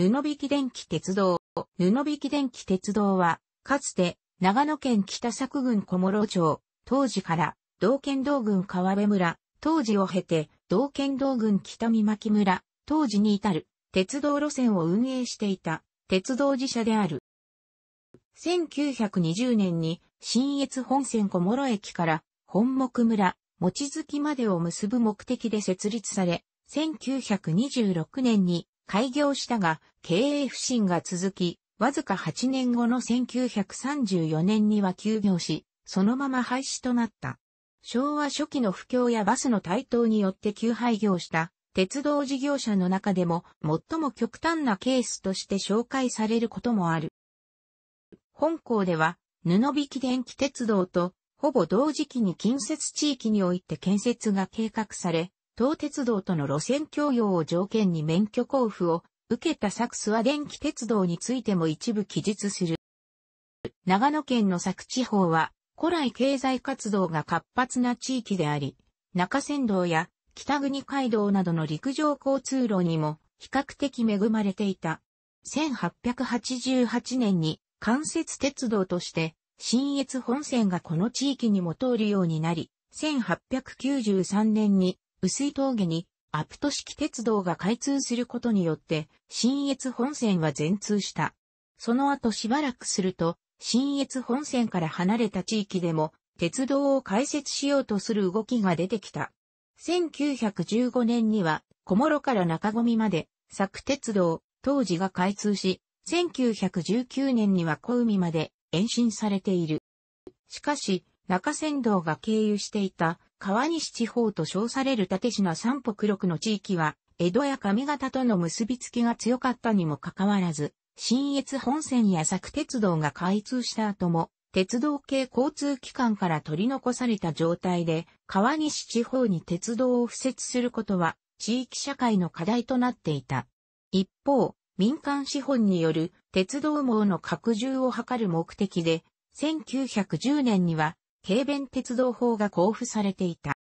布引電気鉄道。布引電気鉄道は、かつて、長野県北作郡小諸町、当時から、道県道郡川辺村、当時を経て、道県道郡北見巻村、当時に至る、鉄道路線を運営していた、鉄道自社である。1920年に、新越本線小諸駅から、本木村、餅月までを結ぶ目的で設立され、1926年に開業したが、経営不振が続き、わずか8年後の1934年には休業し、そのまま廃止となった。昭和初期の不況やバスの台頭によって休廃業した鉄道事業者の中でも最も極端なケースとして紹介されることもある。本校では布引電気鉄道とほぼ同時期に近接地域において建設が計画され、東鉄道との路線共用を条件に免許交付を受けたサクスは電気鉄道についても一部記述する。長野県の佐久地方は古来経済活動が活発な地域であり、中山道や北国街道などの陸上交通路にも比較的恵まれていた。1888年に関節鉄道として新越本線がこの地域にも通るようになり、1893年に薄い峠に、アプト式鉄道が開通することによって、新越本線は全通した。その後しばらくすると、新越本線から離れた地域でも、鉄道を開設しようとする動きが出てきた。1915年には、小諸から中込まで、佐久鉄道、当時が開通し、1919年には小海まで延伸されている。しかし、中山道が経由していた川西地方と称される立品三北六の地域は、江戸や上方との結びつきが強かったにもかかわらず、新越本線や作鉄道が開通した後も、鉄道系交通機関から取り残された状態で、川西地方に鉄道を付設することは、地域社会の課題となっていた。一方、民間資本による鉄道網の拡充を図る目的で、1910年には軽便鉄道法が交付されていた。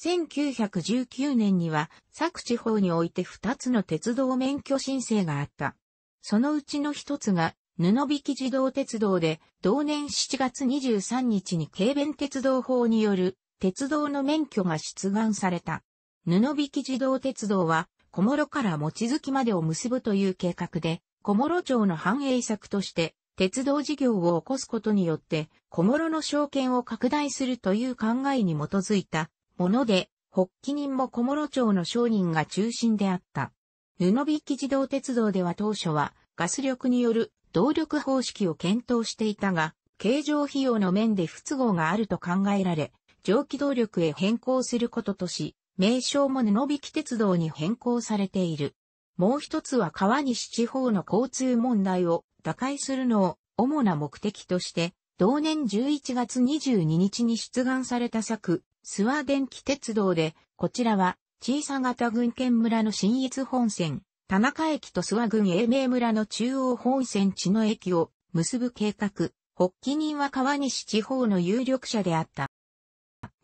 1919年には、久地方において2つの鉄道免許申請があった。そのうちの1つが、布引自動鉄道で、同年7月23日に軽便鉄道法による鉄道の免許が出願された。布引自動鉄道は、小諸から餅月までを結ぶという計画で、小諸町の繁栄策として、鉄道事業を起こすことによって、小諸の証券を拡大するという考えに基づいたもので、発起人も小諸町の商人が中心であった。布引自動鉄道では当初はガス力による動力方式を検討していたが、形状費用の面で不都合があると考えられ、蒸気動力へ変更することとし、名称も布引鉄道に変更されている。もう一つは川西地方の交通問題を打開するのを主な目的として、同年11月22日に出願された作、諏訪電気鉄道で、こちらは、小さ型軍県村の新越本線、田中駅と諏訪郡英明村の中央本線地の駅を結ぶ計画、発起人は川西地方の有力者であった。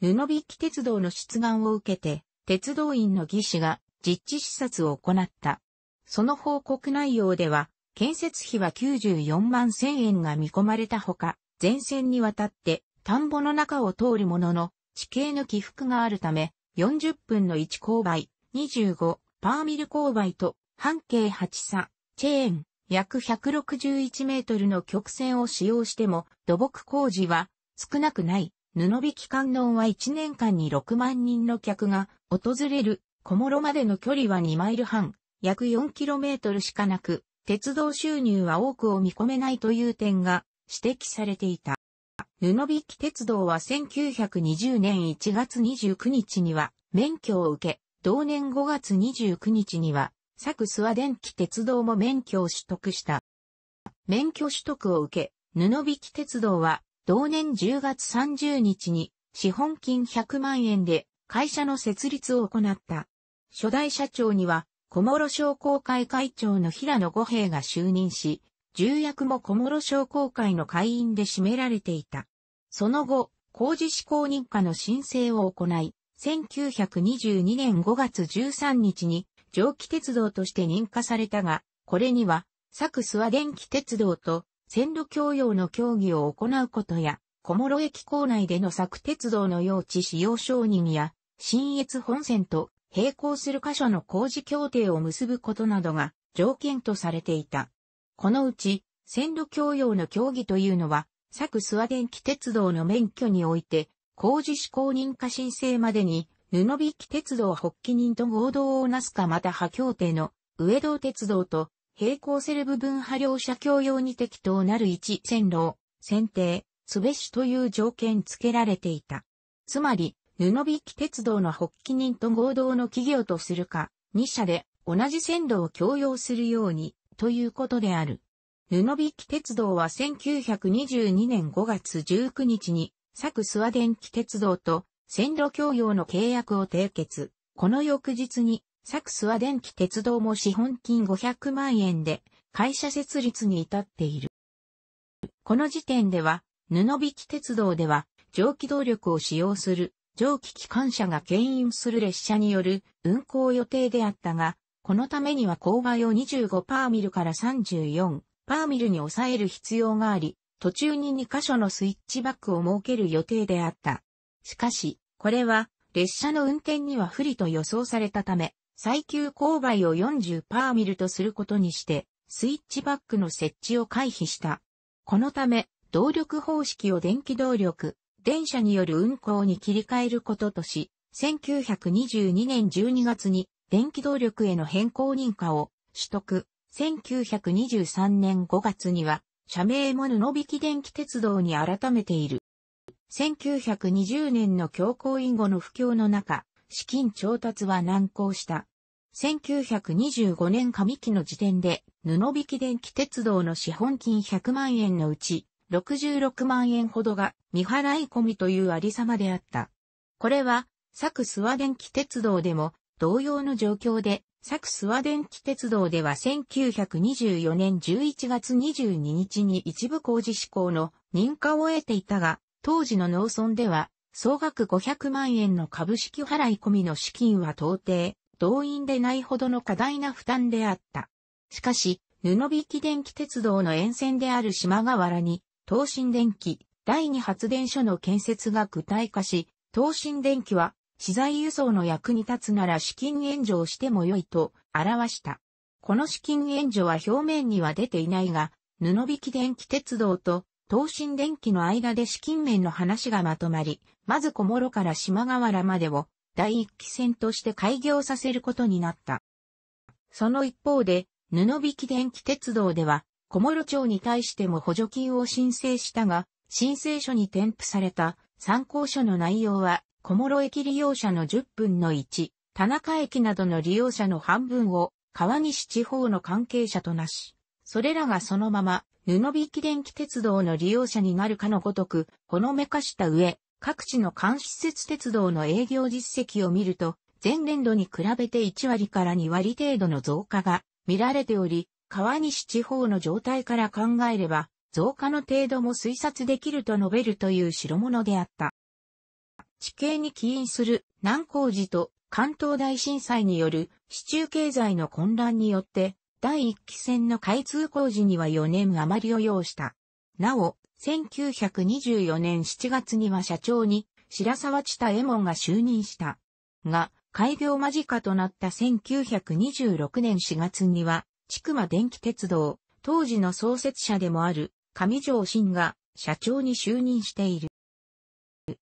布引鉄道の出願を受けて、鉄道員の技師が実地視察を行った。その報告内容では、建設費は94万1000円が見込まれたほか、前線にわたって田んぼの中を通るものの、地形の起伏があるため、40分の1勾配、25パーミル勾配と半径8差、チェーン、約161メートルの曲線を使用しても、土木工事は少なくない。布引観音は1年間に6万人の客が訪れる、小諸までの距離は2マイル半、約 4km しかなく、鉄道収入は多くを見込めないという点が指摘されていた。布引鉄道は1920年1月29日には免許を受け、同年5月29日には、佐久諏訪電気鉄道も免許を取得した。免許取得を受け、布引鉄道は、同年10月30日に、資本金100万円で、会社の設立を行った。初代社長には、小諸商工会会長の平野五平が就任し、重役も小諸商工会の会員で占められていた。その後、工事施行認可の申請を行い、1922年5月13日に蒸気鉄道として認可されたが、これには、佐久諏訪電気鉄道と線路供用の協議を行うことや、小諸駅構内での佐久鉄道の用地使用承認や、新越本線と並行する箇所の工事協定を結ぶことなどが条件とされていた。このうち、線路共用の協議というのは、久諏訪電気鉄道の免許において、工事施行認可申請までに、布引鉄道発起人と合同をなすかまた派協定の上道鉄道と並行セる部分派両者共用に適当なる一線路を選定、すべしという条件付けられていた。つまり、布引鉄道の発起人と合同の企業とするか、2社で同じ線路を共用するように、ということである。布引鉄道は1922年5月19日に、佐久諏訪電気鉄道と線路共用の契約を締結。この翌日に、佐久諏訪電気鉄道も資本金500万円で、会社設立に至っている。この時点では、布引鉄道では、蒸気動力を使用する蒸気機関車が牽引する列車による運行予定であったが、このためには勾配を25パーミルから34パーミルに抑える必要があり、途中に2箇所のスイッチバックを設ける予定であった。しかし、これは列車の運転には不利と予想されたため、最急勾配を40パーミルとすることにして、スイッチバックの設置を回避した。このため、動力方式を電気動力、電車による運行に切り替えることとし、1922年12月に電気動力への変更認可を取得。1923年5月には、社名も布引電気鉄道に改めている。1920年の強行以後の不況の中、資金調達は難航した。1925年上期の時点で、布引電気鉄道の資本金100万円のうち、66万円ほどが未払い込みというありさまであった。これは、佐久諏訪電気鉄道でも同様の状況で、佐久諏訪電気鉄道では1924年11月22日に一部工事施行の認可を得ていたが、当時の農村では総額500万円の株式払い込みの資金は到底、動員でないほどの過大な負担であった。しかし、布引電気鉄道の沿線である島河原に東進電機第二発電所の建設が具体化し、東進電機は資材輸送の役に立つなら資金援助をしても良いと表した。この資金援助は表面には出ていないが、布引電気鉄道と東進電機の間で資金面の話がまとまり、まず小諸から島河原までを第一期線として開業させることになった。その一方で、布引電気鉄道では、小諸町に対しても補助金を申請したが、申請書に添付された参考書の内容は、小諸駅利用者の10分の1、田中駅などの利用者の半分を、川西地方の関係者となし、それらがそのまま、布引電気鉄道の利用者になるかのごとく、ほのめかした上、各地の監視施設鉄道の営業実績を見ると、前年度に比べて1割から2割程度の増加が見られており、川西地方の状態から考えれば、増加の程度も推察できると述べるという代物であった。地形に起因する南高寺と関東大震災による市中経済の混乱によって、第1期線の開通工事には4年余りを要した。なお、1924年7月には社長に白沢千田右衛門が就任した。が、開業間近となった1926年4月には、千曲電気鉄道、当時の創設者でもある上条新が社長に就任している。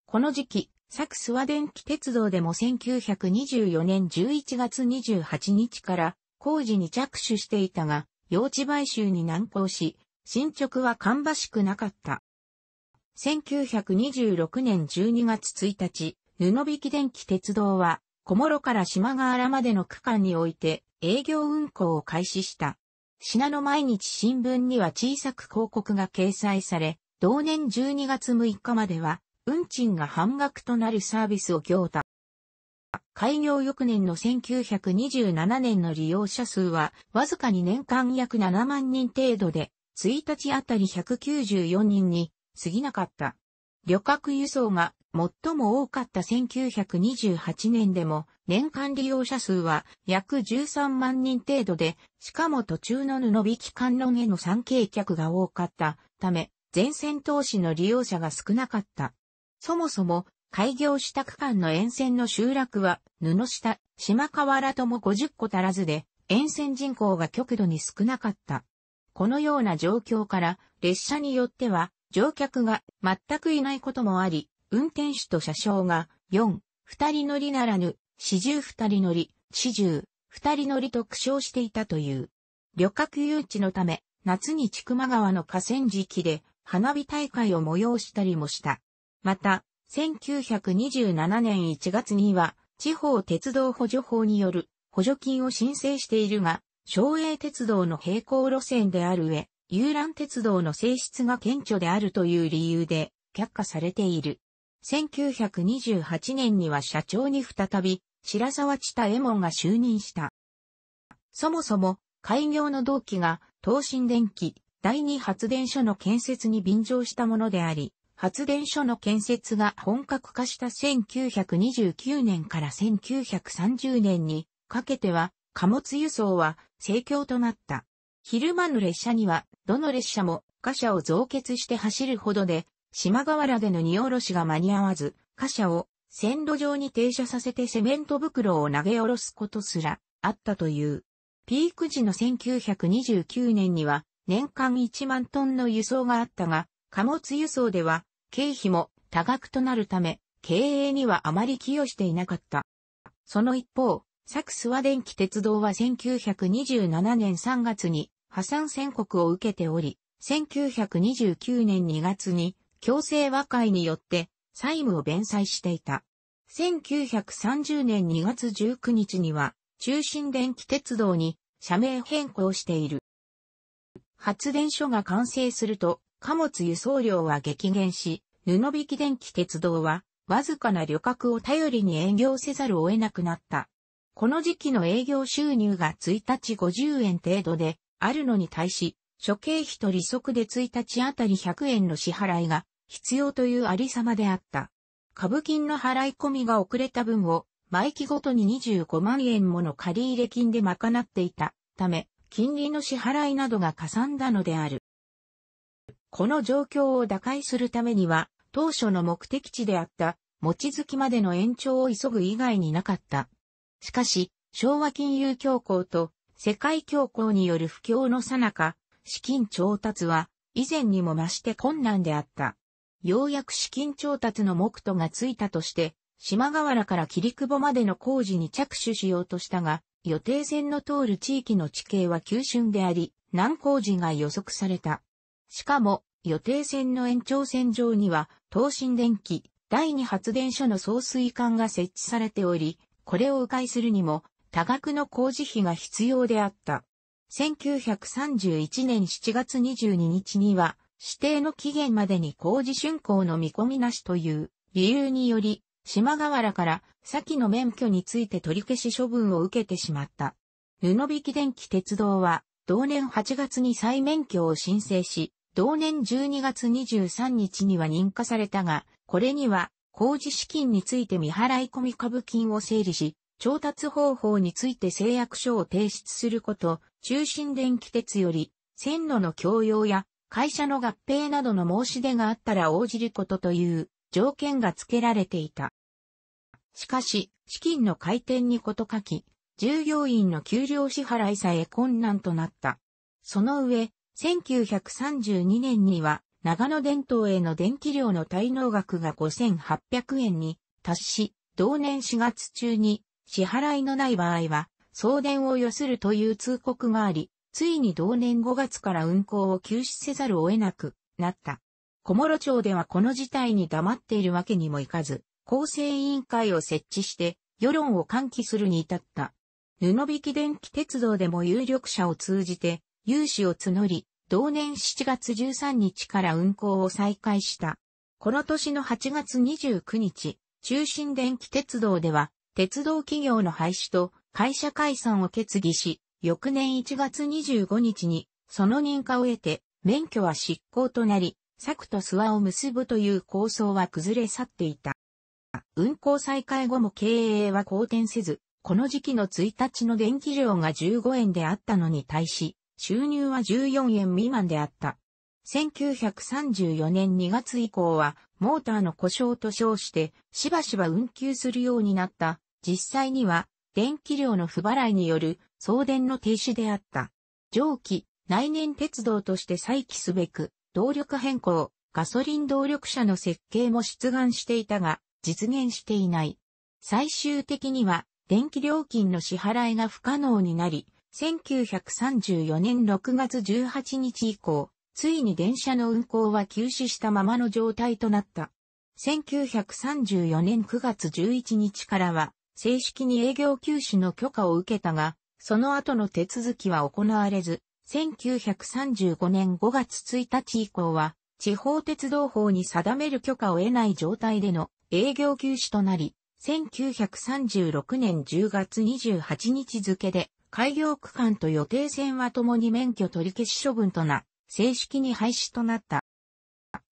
この時期、サクスは電気鉄道でも1924年11月28日から工事に着手していたが、用地買収に難航し、進捗は芳しくなかった。1926年12月1日、布引電気鉄道は、小諸から島ヶ原までの区間において、営業運行を開始した。品の毎日新聞には小さく広告が掲載され、同年12月6日までは、運賃が半額となるサービスを行た。開業翌年の1927年の利用者数は、わずかに年間約7万人程度で、1日あたり194人に過ぎなかった。旅客輸送が最も多かった1928年でも年間利用者数は約13万人程度で、しかも途中の布引き観論への参詣客が多かったため、全線投資の利用者が少なかった。そもそも、開業した区間の沿線の集落は、布下、島河原とも50個足らずで、沿線人口が極度に少なかった。このような状況から、列車によっては、乗客が全くいないこともあり、運転手と車掌が、4、二人乗りならぬ、四十二人乗り、四十、二人乗りと苦笑していたという。旅客誘致のため、夏に千曲川の河川敷で花火大会を催したりもした。また、1927年1月には、地方鉄道補助法による補助金を申請しているが、省営鉄道の並行路線である上、遊覧鉄道の性質が顕著であるという理由で却下されている。1928年には社長に再び、白沢千田衛門が就任した。そもそも、開業の同期が、東進電機、第二発電所の建設に便乗したものであり、発電所の建設が本格化した1929年から1930年にかけては貨物輸送は盛況となった。昼間の列車にはどの列車も貨車を増結して走るほどで島河原での荷下ろしが間に合わず、貨車を線路上に停車させてセメント袋を投げ下ろすことすらあったという。ピーク時の1929年には年間1万トンの輸送があったが、貨物輸送では経費も多額となるため、経営にはあまり寄与していなかった。その一方、サクスは電気鉄道は1927年3月に破産宣告を受けており、1929年2月に強制和解によって債務を弁済していた。1930年2月19日には、中心電気鉄道に社名変更している。発電所が完成すると、貨物輸送量は激減し、布引き電気鉄道は、わずかな旅客を頼りに営業せざるを得なくなった。この時期の営業収入が1日50円程度で、あるのに対し、諸経費と利息で1日あたり100円の支払いが必要というありさまであった。株金の払い込みが遅れた分を毎期ごとに25万円もの借入金で賄っていたため、金利の支払いなどが加算だのである。この状況を打開するためには、当初の目的地であった、持ち月までの延長を急ぐ以外になかった。しかし、昭和金融恐慌と世界恐慌による不況の最中、資金調達は以前にも増して困難であった。ようやく資金調達の目途がついたとして、島河原から霧久保までの工事に着手しようとしたが、予定線の通る地域の地形は急峻であり、難工事が予測された。しかも、予定線の延長線上には、東進電気、第2発電所の送水管が設置されており、これを迂回するにも、多額の工事費が必要であった。1931年7月22日には、指定の期限までに工事竣工の見込みなしという理由により、島河原から先の免許について取り消し処分を受けてしまった。布引電気鉄道は、同年8月に再免許を申請し、同年12月23日には認可されたが、これには工事資金について未払い込み株金を整理し、調達方法について制約書を提出すること、中心電気鉄より、線路の供用や会社の合併などの申し出があったら応じることという条件が付けられていた。しかし、資金の回転にこと書き、従業員の給料支払いさえ困難となった。その上、1932年には、長野電灯への電気量の滞納額が5800円に達し、同年4月中に支払いのない場合は、送電を寄するという通告があり、ついに同年5月から運行を休止せざるを得なくなった。小諸町ではこの事態に黙っているわけにもいかず、厚生委員会を設置して、世論を喚起するに至った。布引電気鉄道でも有力者を通じて、融資を募り、同年7月13日から運行を再開した。この年の8月29日、中心電気鉄道では、鉄道企業の廃止と会社解散を決議し、翌年1月25日に、その認可を得て、免許は執行となり、柵と諏訪を結ぶという構想は崩れ去っていた。運行再開後も経営は好転せず、この時期の1日の電気料が15円であったのに対し、収入は14円未満であった。1934年2月以降は、モーターの故障と称して、しばしば運休するようになった実際には電気量の不払いによる送電の停止であった。蒸気、内燃鉄道として再起すべく、動力変更、ガソリン動力車の設計も出願していたが、実現していない。最終的には、電気料金の支払いが不可能になり、1934年6月18日以降、ついに電車の運行は休止したままの状態となった。1934年9月11日からは、正式に営業休止の許可を受けたが、その後の手続きは行われず、1935年5月1日以降は、地方鉄道法に定める許可を得ない状態での営業休止となり、1936年10月28日付で、開業区間と予定線は共に免許取り消し処分とな、正式に廃止となった。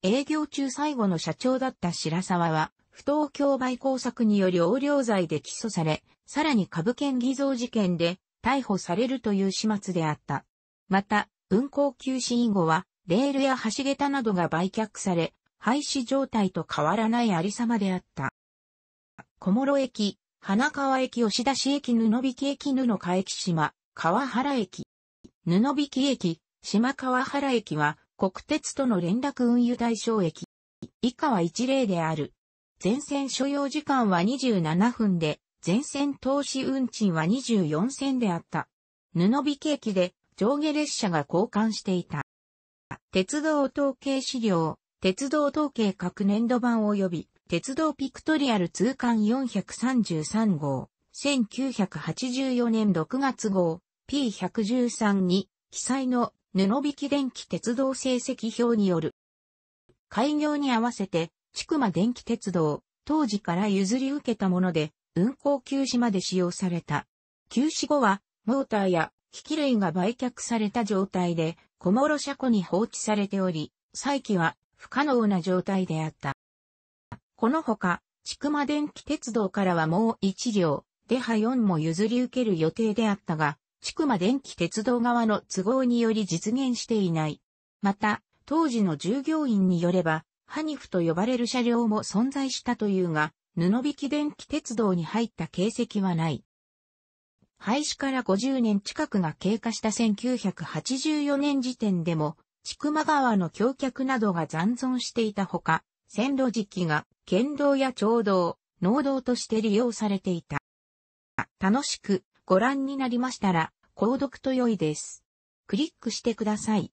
営業中最後の社長だった白沢は、不当競売工作により横領罪で起訴され、さらに株券偽造事件で逮捕されるという始末であった。また、運行休止以後は、レールや橋桁などが売却され、廃止状態と変わらないありさまであった。小諸駅、花川駅吉田市駅布引駅布川駅島、川原駅。布引駅、島川原駅は国鉄との連絡運輸対象駅。以下は一例である。全線所要時間は27分で、全線投資運賃は24銭であった。布引駅で上下列車が交換していた。鉄道統計資料、鉄道統計各年度版及び、鉄道ピクトリアル通貫433号、1984年6月号、P113 に、記載の布引電気鉄道成績表による。開業に合わせて、菊間電気鉄道、当時から譲り受けたもので、運行休止まで使用された。休止後は、モーターや機器類が売却された状態で、小諸車庫に放置されており、再起は不可能な状態であった。このほか、筑間電気鉄道からはもう1両、デハ4も譲り受ける予定であったが、筑間電気鉄道側の都合により実現していない。また、当時の従業員によれば、ハニフと呼ばれる車両も存在したというが、布引電気鉄道に入った形跡はない。廃止から50年近くが経過した1984年時点でも、千曲川の橋脚などが残存していたほか、線路時期が県道や町道、農道として利用されていた。楽しくご覧になりましたら、購読と良いです。クリックしてください。